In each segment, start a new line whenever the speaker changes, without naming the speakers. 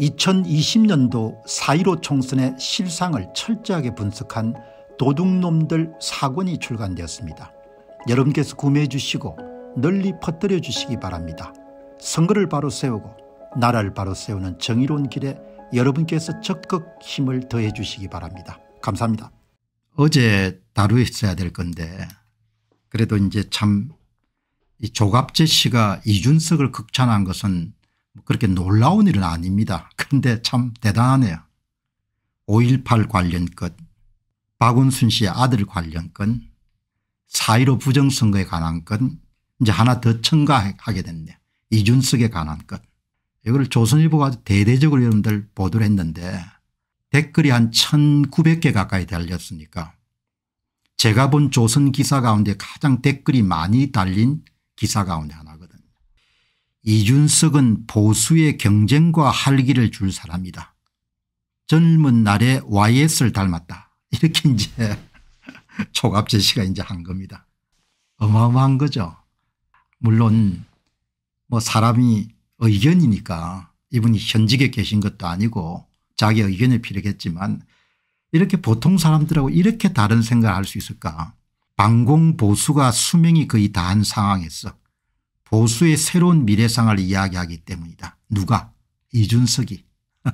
2020년도 4.15 총선의 실상을 철저하게 분석한 도둑놈들 사권이 출간되었습니다. 여러분께서 구매해 주시고 널리 퍼뜨려 주시기 바랍니다. 선거를 바로 세우고 나라를 바로 세우는 정의로운 길에 여러분께서 적극 힘을 더해 주시기 바랍니다. 감사합니다. 어제 다루었어야 될 건데 그래도 이제 참이 조갑재 씨가 이준석을 극찬한 것은 뭐 그렇게 놀라운 일은 아닙니다. 그런데 참 대단하네요. 5.18 관련 것 박원순 씨의 아들 관련 건4.15 부정선거에 관한 건 이제 하나 더 첨가하게 됐네. 이준석에 관한 것. 이걸 조선일보가 대대적으로 여러분들 보도를 했는데 댓글이 한 1900개 가까이 달렸으니까 제가 본 조선 기사 가운데 가장 댓글이 많이 달린 기사 가운데 하나. 이준석은 보수의 경쟁과 활기를줄 사람이다. 젊은 날에 YS를 닮았다. 이렇게 이제 초갑 제시가 이제 한 겁니다. 어마어마한 거죠. 물론 뭐 사람이 의견이니까 이분이 현직에 계신 것도 아니고 자기 의견이 필요겠지만 이렇게 보통 사람들하고 이렇게 다른 생각을 할 수 있을까 방공보수가 수명이 거의 다한 상황에서 보수의 새로운 미래상을 이야기하기 때문이다. 누가? 이준석이.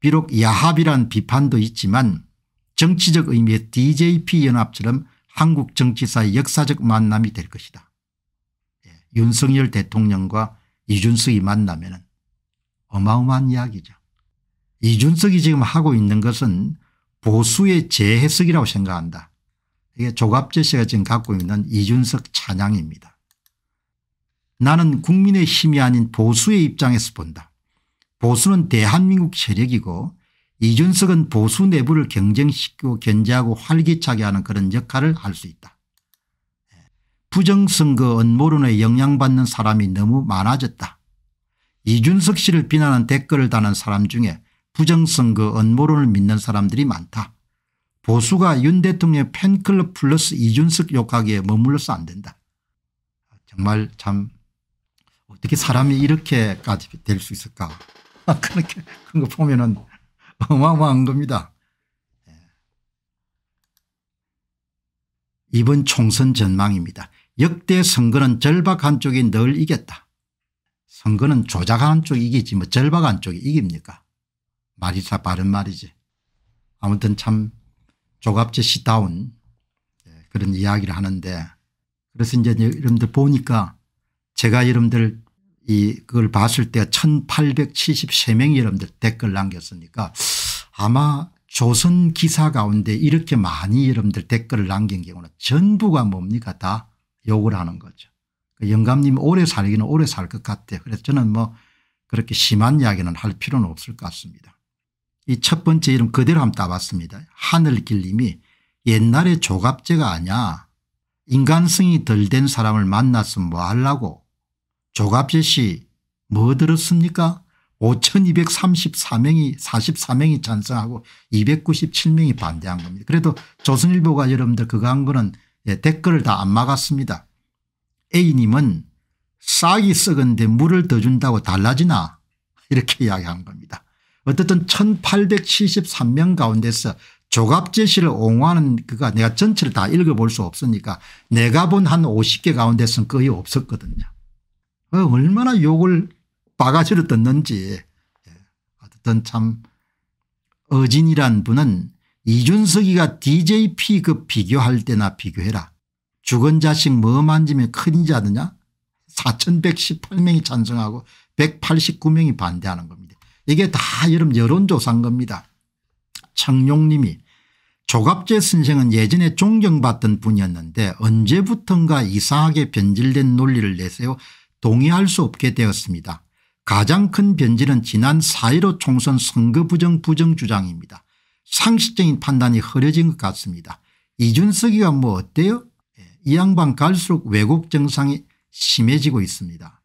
비록 야합이란 비판도 있지만 정치적 의미의 DJP 연합처럼 한국 정치사의 역사적 만남이 될 것이다. 예. 윤석열 대통령과 이준석이 만나면 어마어마한 이야기죠. 이준석이 지금 하고 있는 것은 보수의 재해석이라고 생각한다. 이게 조갑재 씨가 지금 갖고 있는 이준석 찬양입니다. 나는 국민의 힘이 아닌 보수의 입장에서 본다. 보수는 대한민국 세력이고 이준석은 보수 내부를 경쟁시키고 견제하고 활기차게 하는 그런 역할을 할 수 있다. 부정선거 음모론에 영향받는 사람이 너무 많아졌다. 이준석 씨를 비난한 댓글을 다는 사람 중에 부정선거 음모론을 믿는 사람들이 많다. 보수가 윤 대통령의 팬클럽 플러스 이준석 욕하기에 머물러서 안 된다. 정말 참 어떻게 사람이 이렇게까지 될 수 있을까 그렇게 그거 보면은 어마어마한 겁니다. 예. 이번 총선 전망입니다. 역대 선거는 절박한 쪽이 늘 이겼다. 선거는 조작하 쪽이 이기지 뭐 절박한 쪽이 이깁니까 말이 다 바른 말이지. 아무튼 참 조갑제 시다운 예, 그런 이야기를 하는데 그래서 이제 여러분들 보니까 제가 여러분들 이 그걸 봤을 때 1873명이 여러분들 댓글 남겼으니까 아마 조선 기사 가운데 이렇게 많이 여러분들 댓글을 남긴 경우는 전부가 뭡니까 다 욕을 하는 거죠. 그 영감님 오래 살기는 오래 살 것 같아요. 그래서 저는 뭐 그렇게 심한 이야기는 할 필요는 없을 것 같습니다. 이 첫 번째 이름 그대로 한번 따봤습니다. 하늘길님이 옛날에 조갑제가 아냐 인간성이 덜 된 사람을 만났으면 뭐 하려고 조갑재 씨뭐 들었습니까 5234명이 44명이 찬성하고 297명이 반대한 겁니다. 그래도 조선일보가 여러분들 그거 한 거는 예, 댓글을 다 안 막았습니다. A님은 싹이 썩은데 물을 더 준다고 달라지나 이렇게 이야기한 겁니다. 어쨌든 1873명 가운데서 조갑제 씨를 옹호하는 그가 내가 전체를 다 읽어볼 수 없으니까 내가 본 한 50개 가운데서는 거의 없었거든요. 그 얼마나 욕을 바가지로 듣는지 어쨌든 예. 참 어진이란 분은 이준석이가 DJP 그 비교할 때나 비교해라. 죽은 자식 뭐 만지면 큰일이 않느냐 4118명이 찬성하고 189명이 반대하는 겁니다. 이게 다 여러분 여론조사인 겁니다. 청룡님이 조갑재 선생은 예전에 존경받던 분이었는데 언제부턴가 이상하게 변질된 논리를 내세요 동의할 수 없게 되었습니다. 가장 큰 변질은 지난 4.15 총선 선거 부정 부정 주장입니다. 상식적인 판단이 흐려진 것 같습니다. 이준석이가 뭐 어때요? 예, 이 양반 갈수록 왜곡 정상이 심해지고 있습니다.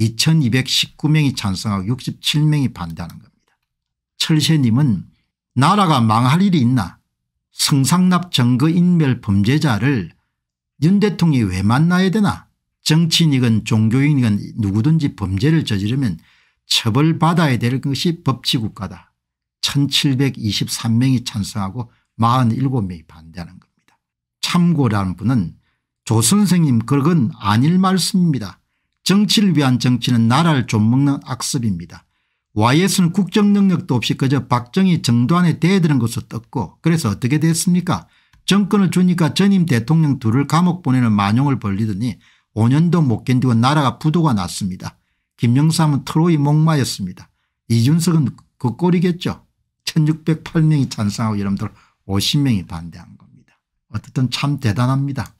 2219명이 찬성하고 67명이 반대하는 겁니다. 철새님은 나라가 망할 일이 있나 성상납 정거인멸 범죄자를 윤 대통령이 왜 만나야 되나 정치인이건 종교인이건 누구든지 범죄를 저지르면 처벌받아야 될 것이 법치국가다. 1723명이 찬성하고 47명이 반대하는 겁니다. 참고라는 분은 조 선생님 그건 아닐 말씀입니다. 정치를 위한 정치는 나라를 좀먹는 악습입니다. YS는 국정능력도 없이 그저 박정희 정도안에 대드는 것으로 떴고 그래서 어떻게 됐습니까 정권을 주니까 전임 대통령 둘을 감옥 보내는 만용을 벌리더니 5년도 못 견디고 나라가 부도가 났습니다. 김영삼은 트로이 목마였습니다. 이준석은 그 꼴이겠죠. 1608명이 찬성하고 여러분들 50명이 반대한 겁니다. 어쨌든 참 대단합니다.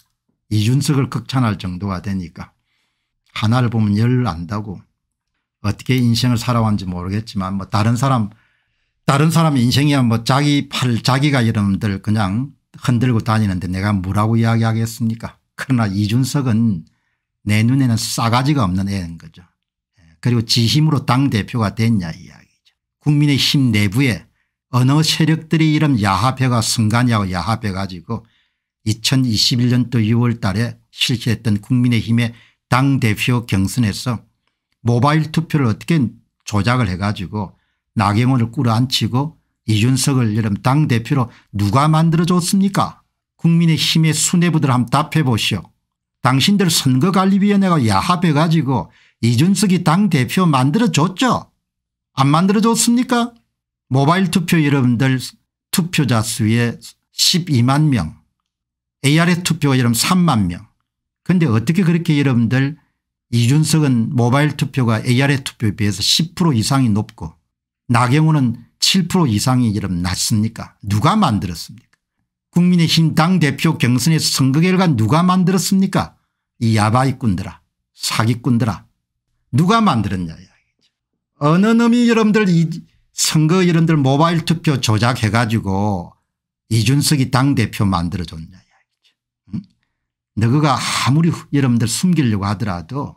이준석을 극찬할 정도가 되니까 하나를 보면 열을 안다고 어떻게 인생을 살아왔는지 모르겠지만 뭐 다른 사람 다른 사람의 인생이야 뭐 자기 팔 자기가 여러분들 그냥 흔들고 다니는데 내가 뭐라고 이야기하겠습니까 그러나 이준석은 내 눈에는 싸가지가 없는 애인 거죠. 예, 그리고 지힘으로 당대표가 됐냐 이야기죠. 국민의힘 내부에 어느 세력들이 이런 야합회가 승관이하고 야합해가지고 2021년도 6월 달에 실시했던 국민의힘의 당대표 경선에서 모바일 투표를 어떻게 조작을 해가지고 나경원을 끌어안치고 이준석을 이런 당대표로 누가 만들어줬습니까 국민의힘의 수뇌부들 한번 답해 보시오. 당신들 선거관리위원회가 야합해 가지고 이준석이 당대표 만들어줬죠. 안 만들어줬습니까 모바일 투표 여러분들 투표자 수의 12만 명 ARS 투표 여러분 3만 명그데 어떻게 그렇게 여러분들 이준석은 모바일 투표가 ARS 투표에 비해서 10% 이상이 높고 나경호는 7% 이상이 여러분 낮습니까 누가 만들었습니까 국민의힘 당대표 경선에서 선거 결과 누가 만들었습니까 이 야바이꾼들아 사기꾼들아 누가 만들었냐 어느 놈이 여러분들 이 선거 여러분들 모바일 투표 조작해 가지고 이준석이 당대표 만들어줬냐 이야 응? 너가 아무리 여러분들 숨기려고 하더라도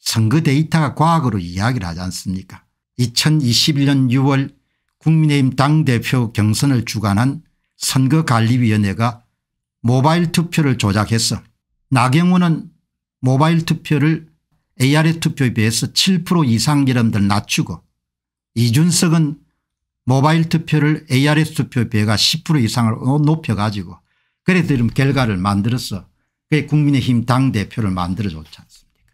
선거 데이터가 과학으로 이야기를 하지 않습니까 2021년 6월 국민의힘 당대표 경선을 주관한 선거관리위원회가 모바일 투표를 조작해서 나경원은 모바일 투표를 AR의 투표에 비해서 7% 이상 이름들 낮추고 이준석은 모바일 투표를 AR의 투표 비해가 10% 이상을 어, 높여가지고 그래 들은 결과를 만들어서 그게 국민의힘 당대표를 만들어줬지 않습니까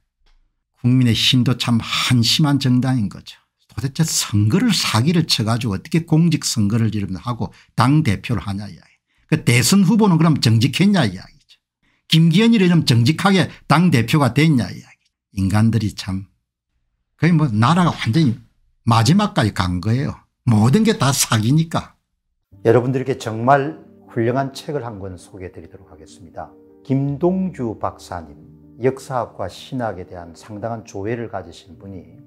국민의힘도 참 한심한 정당인 거죠. 도대체 선거를 사기를 쳐가지고 어떻게 공직선거를 이러면 하고 당대표를 하냐 이야기. 그 대선 후보는 그럼 정직했냐 이야기죠. 김기현이라면 정직하게 당대표가 됐냐 이야기. 인간들이 참 거의 뭐 나라가 완전히 마지막까지 간 거예요. 모든 게 다 사기니까. 여러분들께 정말 훌륭한 책을 한 권 소개해 드리도록 하겠습니다. 김동주 박사님 역사학과 신학에 대한 상당한 조회를 가지신 분이